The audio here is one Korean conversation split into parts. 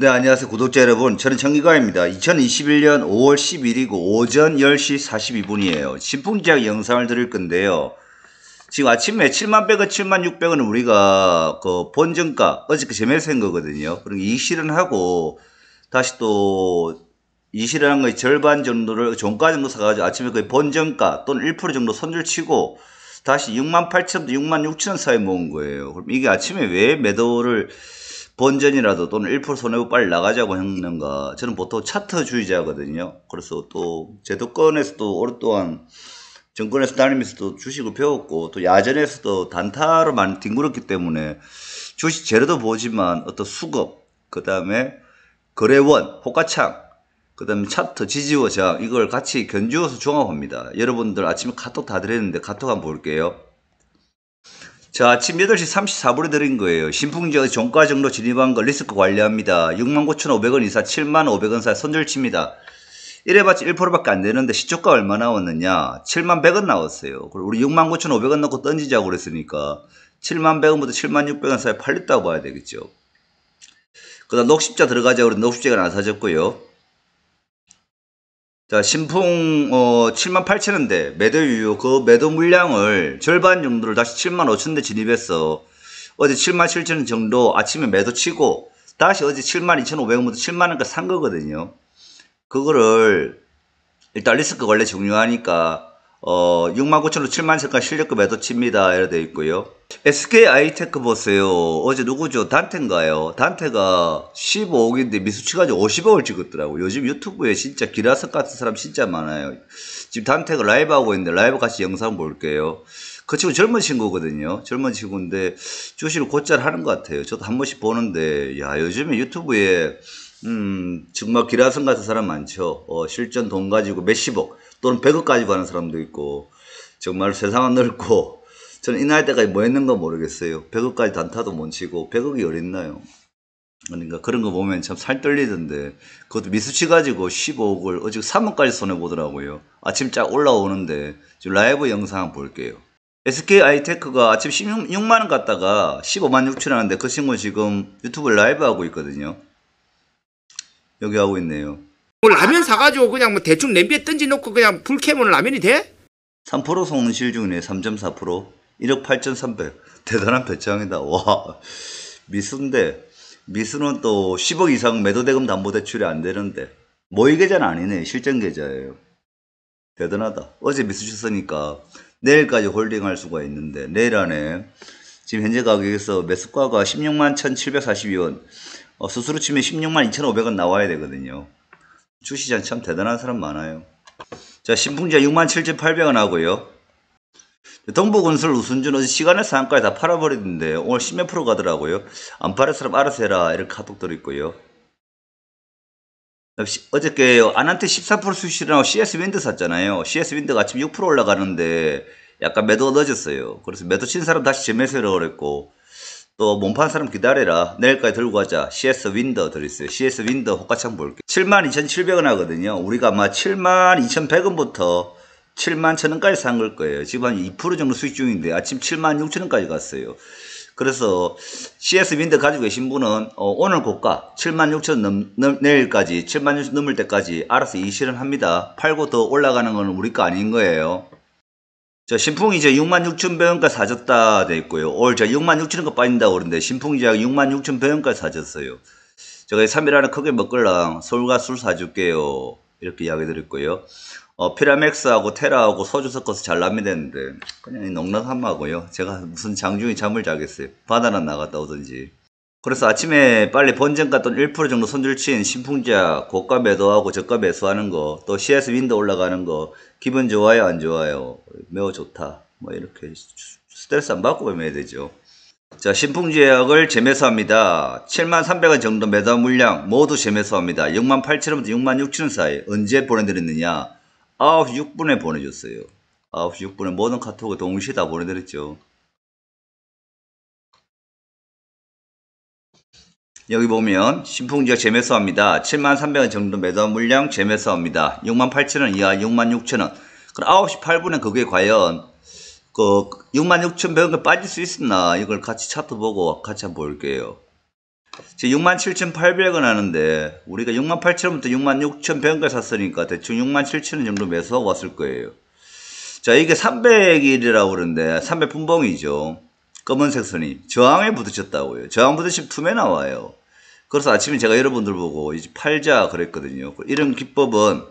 네, 안녕하세요. 구독자 여러분. 저는 정기가입니다. 2021년 5월 10일이고 오전 10시 42분이에요. 신풍작 영상을 드릴 건데요. 지금 아침에 7만100원, 7만 600원은 우리가 그본정가 어저께 재매수한 거거든요. 그리고 이실은하고 다시 또이 실현한 거의 절반 정도를 종가 정도 사가지고 아침에 거의 본정가 또는 1% 정도 손절 치고 다시 6만 8천 6만 6천 사이 모은 거예요. 그럼 이게 아침에 왜 매도를 본전이라도 또는 1% 손해고 빨리 나가자고 했는가 저는 보통 차트주의자거든요 그래서 또 제도권에서도 오랫동안 정권에서 다니면서도 주식을 배웠고 또 야전에서도 단타로 많이 뒹굴었기 때문에 주식 재료도 보지만 어떤 수급 그 다음에 거래원 호가창 그 다음에 차트, 지지워장 이걸 같이 견주어서 종합합니다. 여러분들 아침에 카톡 다 드렸는데 카톡 한번 볼게요. 자, 아침 8시 34분에 드린 거예요. 신풍지역 종가 정로 진입한 걸 리스크 관리합니다. 69,500원 이사 7만500원 사 손절칩니다. 이래봤자 1%밖에 안 되는데 시초가 얼마 나왔느냐? 7만100원 나왔어요. 그리고 우리 69,500원 넣고 던지자고 그랬으니까 7만100원부터 7만600원 사이 팔렸다고 봐야 되겠죠. 그 다음 녹십자 들어가자고 그랬는데 녹십자가 안 사졌고요. 자, 신풍 어 7만 8천원대 매도 유효 그 매도 물량을 절반 정도를 다시 7만 5천원대 진입했어. 어제 7만 7천원 정도 아침에 매도 치고 다시 어제 7만 2,500원부터 7만원까지 산 거거든요. 그거를 일단 리스크 원래 중요하니까 어, 69,000원, 70,000원까지 실력급에도 칩니다. 이래 돼 있고요. SK 아이테크 보세요. 어제 누구죠? 단테인가요? 단테가 15억인데 미수치가지 50억을 찍었더라고. 요즘 유튜브에 진짜 기라석 같은 사람 진짜 많아요. 지금 단테가 라이브 하고 있는데 라이브 같이 영상 볼게요. 그 친구 젊은 친구거든요. 젊은 친구인데 주식을 곧잘 하는 것 같아요. 저도 한 번씩 보는데, 야, 요즘에 유튜브에 음, 정말 기라성 같은 사람 많죠. 어, 실전 돈 가지고 몇십억 또는 백억 가지고 하는 사람도 있고 정말 세상은 넓고 저는 이날 때까지 뭐 했는가 모르겠어요. 백억까지 단타도 못 치고 백억이 어딨나요? 그러니까 그런 거 보면 참 살 떨리던데 그것도 미수치 가지고 15억을 어제 3억까지 손해보더라고요. 아침 쫙 올라오는데 지금 라이브 영상 볼게요. SK 아이테크가 아침 16만원 갔다가 15만 6천 하는데 그 친구 지금 유튜브 라이브 하고 있거든요. 여기 하고 있네요. 뭐 라면 사가지고 그냥 뭐 대충 냄비에 던지놓고 그냥 불 켜면 라면이 돼? 3% 손실 중이네 3.4% 1억 8,300 대단한 배짱이다 와 미수인데 미수는 또 10억 이상 매도대금 담보대출이 안 되는데 모의 계좌는 아니네 실전 계좌예요 대단하다 어제 미수 쳤으니까 내일까지 홀딩할 수가 있는데 내일 안에 지금 현재 가격에서 매수가가 16만 1,742원, 어, 수수료 치면 16만 2,500원 나와야 되거든요. 주시장 참 대단한 사람 많아요. 자, 신풍자 6만 7,800원 하고요. 동부건설 우순준 어제 시간의 상가에 다 팔아버리던데 오늘 10몇 프로 가더라고요. 안 팔을 사람 알아서 해라 이런 카톡도 있고요. 어저께 안한테 14% 수시라고 CS 윈드 샀잖아요. CS 윈드가 아침 6% 올라가는데 약간 매도가 늦었어요. 그래서 매도 친 사람 다시 재매수라고 그랬고 또 몸판 사람 기다려라. 내일까지 들고 가자. CS 윈더 들어있어요. CS 윈더 호가창 볼게. 요 72,700원 하거든요. 우리가 아마 72,100원부터 71,000원까지 산 걸 거예요. 지금 한 2% 정도 수익 중인데 아침 76,000원까지 갔어요. 그래서 CS 윈드 가지고 계신 분은 어, 오늘 고가 76,000원 내일까지 76,000원 넘을 때까지 알아서 이 실은 합니다. 팔고 더 올라가는 건 우리 거 아닌 거예요. 자, 신풍이 이제 6 6 0 0 0원까지 사줬다 돼 있고요. 올 제가 6 6 0 0 0원까 빠진다고 그러는데 신풍이 제가 6 6 0 0 0원까지 사줬어요. 제가 3일 안에 크게 먹을랑서과술 사줄게요. 이렇게 이야기 드렸고요. 어, 피라맥스하고 테라하고 소주 섞어서 잘라미 되는데 그냥 넉넉한마고요 제가 무슨 장중에 잠을 자겠어요. 바다나 나갔다 오든지. 그래서 아침에 빨리 본전가 돈1% 정도 손절친 신풍자 고가 매도하고 저가 매수하는 거, 또 CS 윈도 올라가는 거, 기분 좋아요, 안 좋아요? 매우 좋다. 뭐 이렇게 스트레스 안 받고 매매해야 되죠. 자, 신풍제약을 재매수합니다. 7만300원 정도 매도 물량 모두 재매수합니다. 6만 8천원부터 6만 6천원 사이 언제 보내드렸느냐? 9시 6분에 보내줬어요. 9시 6분에 모든 카톡을 동시에 다 보내드렸죠. 여기 보면 신풍지가 재매수합니다. 7만 300원 정도 매도 물량 재매수합니다. 6만 8천원 이하 6만 6천원 그럼 9시 8분에 그게 과연 그 6만 6천 배원가 그 빠질 수 있었나 이걸 같이 차트 보고 같이 한번 볼게요. 지금 6만 7,800원 천 하는데 우리가 6만 8천원부터 6만 6천 배원가 샀으니까 대충 6만 7천원 정도 매수하고 왔을 거예요. 자 이게 300일이라고 그러는데 300분봉이죠. 검은색 선이 저항에 부딪혔다고요. 저항 부딪히면 투매 나와요. 그래서 아침에 제가 여러분들 보고 이제 팔자 그랬거든요. 그 이런 기법은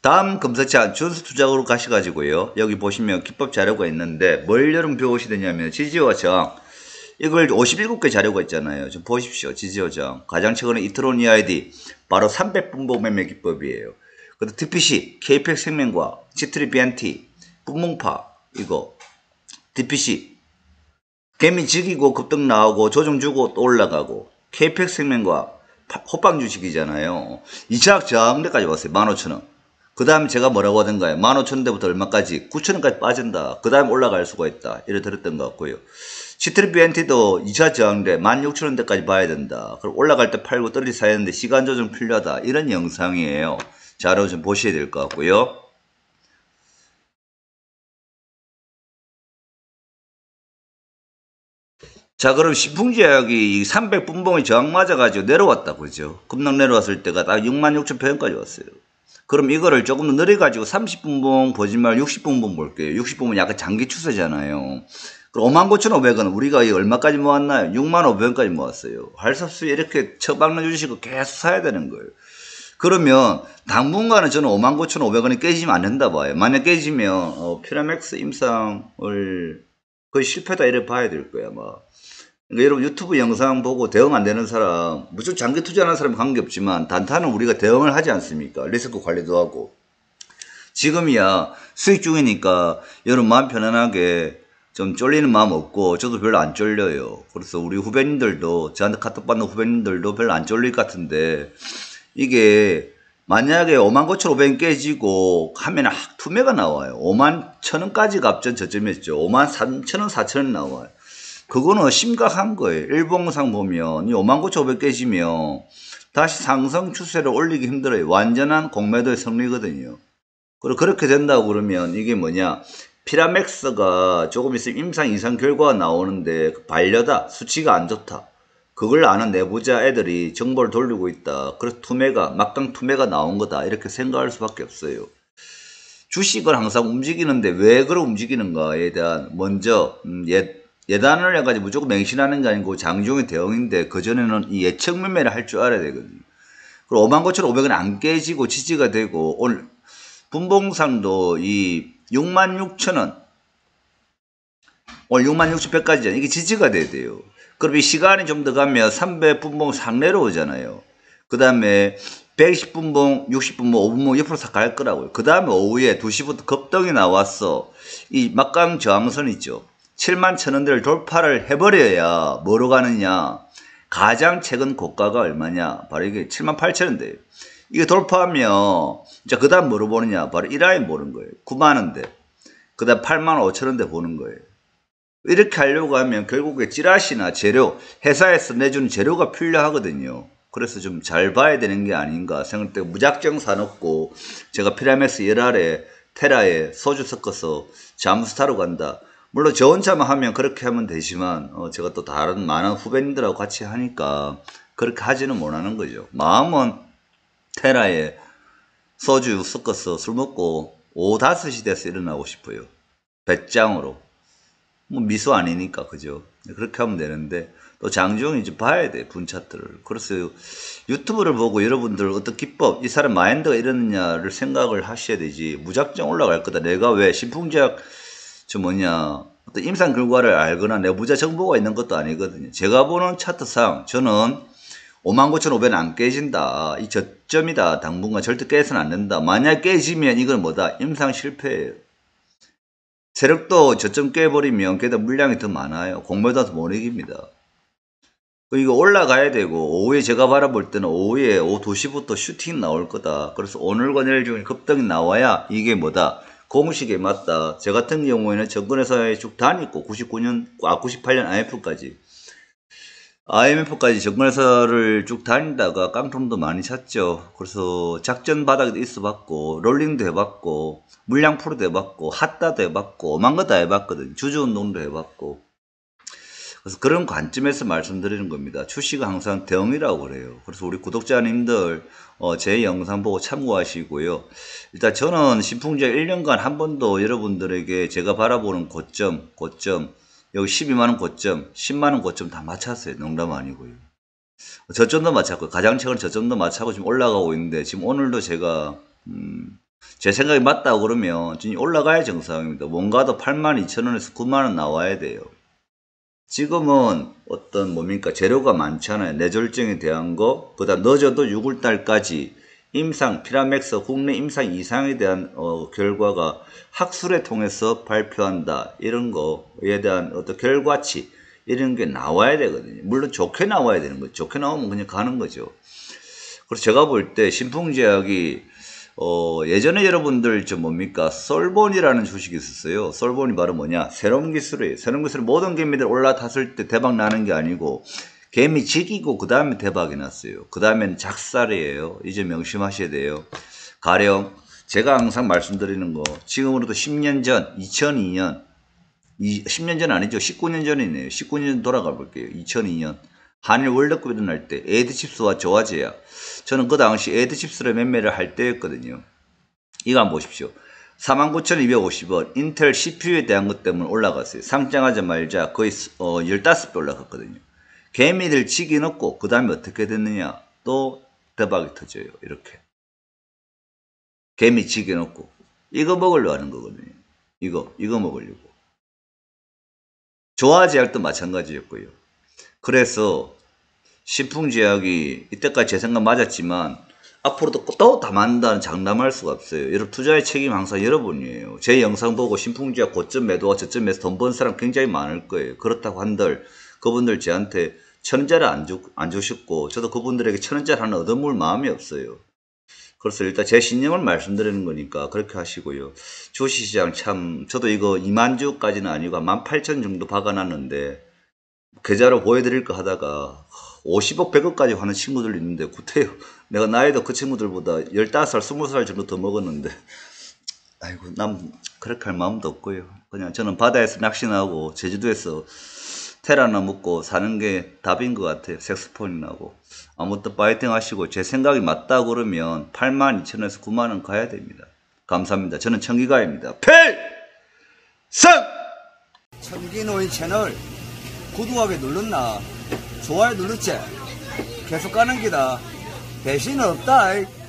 다음 검사차 준수 투자로 가셔가지고요. 여기 보시면 기법 자료가 있는데 뭘 여러분 배우시되냐면 지지와 정 이걸 57개 자료가 있잖아요. 좀 보십시오. 지지와 정 가장 최근에 이트론 EID 바로 300분봉 매매 기법이에요. 그리고 DPC, KPX 생명과 지트리 비안티, 분몽파 이거 DPC 개미 즐기고 급등 나오고 조정 주고 또 올라가고 KPX 생명과 호빵 주식이잖아요. 2차 저항대까지 왔어요. 15,000원. 그 다음에 제가 뭐라고 하던가요? 15,000원대부터 얼마까지? 9,000원까지 빠진다. 그 다음에 올라갈 수가 있다. 이래 들었던 것 같고요. 시트리 BNT도 2차 저항대 16,000원대까지 봐야 된다. 그럼 올라갈 때 팔고 떨어지 사야 되는데 시간 조정 필요하다. 이런 영상이에요. 자료 좀 보셔야 될 것 같고요. 자 그럼 신풍제약이 300분봉이 저항 맞아가지고 내려왔다 그죠 급락 내려왔을 때가 딱6 0 0 0 표현까지 왔어요 그럼 이거를 조금 더 늘려가지고 30분봉 보지 말 60분봉 볼게요 60분봉 은 약간 장기 추세잖아요 그럼 5 9 5 0 0은 우리가 얼마까지 모았나요 6 5 0 0 0원까지 모았어요 활섭수 이렇게 처박을 주시고 계속 사야 되는 거예요 그러면 당분간은 저는 59,500원이 깨지면 안 된다 봐요. 만약 깨지면 어, 피라맥스 임상을 거의 실패다 이래 봐야 될 거야. 뭐. 그러니까 여러분 유튜브 영상 보고 대응 안 되는 사람 무슨 장기 투자하는 사람 관계없지만 단타는 우리가 대응을 하지 않습니까? 리스크 관리도 하고 지금이야 수익 중이니까 여러분 마음 편안하게 좀 쫄리는 마음 없고 저도 별로 안 쫄려요. 그래서 우리 후배님들도 저한테 카톡 받는 후배님들도 별로 안 쫄릴 것 같은데 이게 만약에 5만 9 5 0 0 깨지고 하면 확 투매가 나와요. 5만 1,000원까지 갑전 저점이었죠 5만 3,000원, 4,000원 나와요. 그거는 심각한 거예요. 일봉상 보면 이 5만 9,500 깨지면 다시 상승 추세를 올리기 힘들어요. 완전한 공매도의 승리거든요. 그리고 그렇게 된다고 그러면 이게 뭐냐 피라맥스가 조금 있으면 임상 이상 결과가 나오는데 그 반려다 수치가 안 좋다. 그걸 아는 내부자 애들이 정보를 돌리고 있다. 그래서 투매가 막강 투매가 나온 거다. 이렇게 생각할 수밖에 없어요. 주식을 항상 움직이는데 왜 그걸 움직이는가에 대한 먼저 음, 예, 예단을 해가지고 무조건 맹신하는 게 아니고 장중의 대응인데 그전에는 이 예측 매매를 할 줄 알아야 되거든요. 그리고 59,500은 안 깨지고 지지가 되고 오늘 분봉상도 이 66,000원 오늘 6 6 1 0 0까지잖 이게 지지가 돼야 돼요. 그럼 이 시간이 좀 더 가면 300분봉 상내로 오잖아요. 그 다음에 110분봉, 60분봉, 5분봉 옆으로 갈 거라고요. 그 다음에 오후에 2시부터 급등이 나왔어. 이 막강 저항선 있죠. 7만 천원대를 돌파를 해버려야 뭐로 가느냐. 가장 최근 고가가 얼마냐. 바로 이게 7만 8천원대예요. 이거 돌파하면 그 다음 뭐로 보느냐. 바로 이라인 보는 거예요. 9만원대. 그 다음 8만 5천원대 보는 거예요. 이렇게 하려고 하면 결국에 찌라시나 재료, 회사에서 내주는 재료가 필요하거든요. 그래서 좀 잘 봐야 되는 게 아닌가 생각되고 무작정 사놓고 제가 피라메스 열알에 테라에 소주 섞어서 잠수타러 간다. 물론 저 혼자만 하면 그렇게 하면 되지만 어, 제가 또 다른 많은 후배님들하고 같이 하니까 그렇게 하지는 못하는 거죠. 마음은 테라에 소주 섞어서 술 먹고 오후 5시 돼서 일어나고 싶어요. 배짱으로. 뭐 미소 아니니까 그죠? 그렇게 하면 되는데 또 장중이 제 봐야 돼 분차트를. 그래서 유튜브를 보고 여러분들 어떤 기법 이 사람 마인드가 이러느냐를 생각을 하셔야 되지 무작정 올라갈 거다. 내가 왜 신풍제약 저 뭐냐 어떤 임상 결과를 알거나 내 부자 정보가 있는 것도 아니거든요. 제가 보는 차트상 저는 59,500은 안 깨진다. 이 저점이다. 당분간 절대 깨서는 안 된다. 만약 깨지면 이건 뭐다? 임상 실패예요. 세력도 저점 깨버리면 게다 물량이 더 많아요. 공보다도 못 이깁니다. 그 이거 올라가야 되고 오후에 제가 바라볼 때는 오후에 오후 2시부터 슈팅 나올 거다. 그래서 오늘과 내일 중에 급등이 나와야 이게 뭐다. 공식에 맞다. 저 같은 경우에는 정권회사에 쭉다니고 99년, 아 98년 IF까지 IMF까지 정발사를 쭉 다니다가 깡통도 많이 찼죠. 그래서 작전 바닥에도 있어봤고 롤링도 해봤고 물량 프로도 해봤고 핫다도 해봤고 오만 거다 해봤거든. 주주운동도 해봤고 그래서 그런 관점에서 말씀드리는 겁니다. 추시가 항상 대응이라고 그래요. 그래서 우리 구독자님들 어, 제 영상 보고 참고하시고요. 일단 저는 신풍제 1년간 한 번도 여러분들에게 제가 바라보는 고점, 고점, 여기 12만원 고점, 10만원 고점 다 마쳤어요. 농담 아니고요. 저점도 마쳤고 가장 최근 저점도 마차고 지금 올라가고 있는데 지금 오늘도 제가 음, 제 생각이 맞다고 그러면 지금 올라가야 정상입니다. 뭔가 도 8만 2천원에서 9만원 나와야 돼요. 지금은 어떤 뭡니까 재료가 많잖아요. 뇌졸증에 대한 거 그다음 늦어도 6월달까지 임상, 피라맥스 국내 임상 이상에 대한 어, 결과가 학술에 통해서 발표한다. 이런 거에 대한 어떤 결과치 이런 게 나와야 되거든요. 물론 좋게 나와야 되는 거죠. 좋게 나오면 그냥 가는 거죠. 그래서 제가 볼 때 신풍제약이 어, 예전에 여러분들 저 뭡니까 솔본이라는 주식이 있었어요. 솔본이 바로 뭐냐 새로운 기술이에요. 새로운 기술 모든 개미들 올라탔을 때 대박 나는 게 아니고 개미 지기고 그 다음에 대박이 났어요. 그 다음에는 작살이에요. 이제 명심하셔야 돼요. 가령 제가 항상 말씀드리는 거 지금으로도 10년 전 2002년 10년 전 아니죠. 19년 전이네요. 19년 돌아가 볼게요. 2002년 한일 월드컵이 일어날 때 에드칩스와 조아제야 저는 그 당시 에드칩스를 매매를 할 때였거든요. 이거 한번 보십시오. 49,250원 인텔 CPU에 대한 것 때문에 올라갔어요. 상장하자 말자 거의 어, 15배 올라갔거든요. 개미를 지겨놓고 그 다음에 어떻게 됐느냐 또 대박이 터져요 이렇게 개미 지겨놓고 이거 먹으려 하는 거거든요 이거 이거 먹으려고 조화제약도 마찬가지였고요 그래서 신풍제약이 이때까지 제 생각 맞았지만 앞으로도 또 담한다는 장담할 수가 없어요. 여러분 투자의 책임 항상 여러분이에요. 제 영상 보고 신풍제약 고점 매도와 저점 에서돈 번 사람 굉장히 많을 거예요. 그렇다고 한들 그분들 저한테 천원짜리 안, 주, 안 주셨고 저도 그분들에게 천원짜리 하나 얻어먹을 마음이 없어요. 그래서 일단 제 신념을 말씀드리는 거니까 그렇게 하시고요. 주식시장 참 저도 이거 2만 주까지는 아니고 1만 8천 정도 박아놨는데 계좌로 보여드릴까 하다가 50억 100억까지 하는 친구들 있는데 구태요. 내가 나이도 그 친구들보다 15살 20살 정도 더 먹었는데 아이고 난 그렇게 할 마음도 없고요. 그냥 저는 바다에서 낚시나고 제주도에서 테라나 묻고 사는 게 답인 것 같아요. 색스폰이나고. 아무튼 파이팅 하시고 제 생각이 맞다 그러면 8만 2천에서 9만원 가야 됩니다. 감사합니다. 저는 청기가입니다. 필승! 청기노인 채널 구독하게 눌렀나? 좋아요 눌렀지? 계속 가는 기다. 배신은 없다.